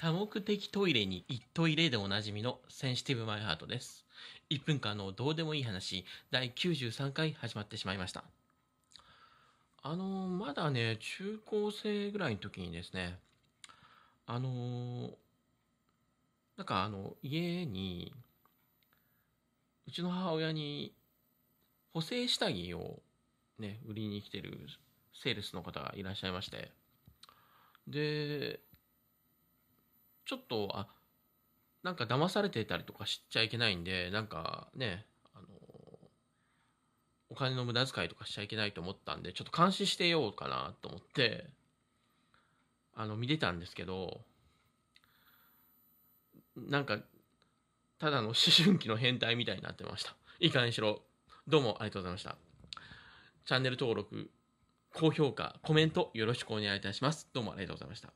多目的トイレに一トイレでおなじみのセンシティブマイハートです。1分間のどうでもいい話、第93回始まってしまいました。あの、まだね、中高生ぐらいの時にですね、あの、なんかあの、家に、うちの母親に補正下着をね、売りに来てるセールスの方がいらっしゃいまして、で、ちょっと、あ、なんか騙されてたりとかしちゃいけないんで、なんかね、あの、お金の無駄遣いとかしちゃいけないと思ったんで、ちょっと監視してようかなと思って、あの、見てたんですけど、なんか、ただの思春期の変態みたいになってました。いいかにしろ。どうもありがとうございました。チャンネル登録、高評価、コメントよろしくお願いいたします。どうもありがとうございました。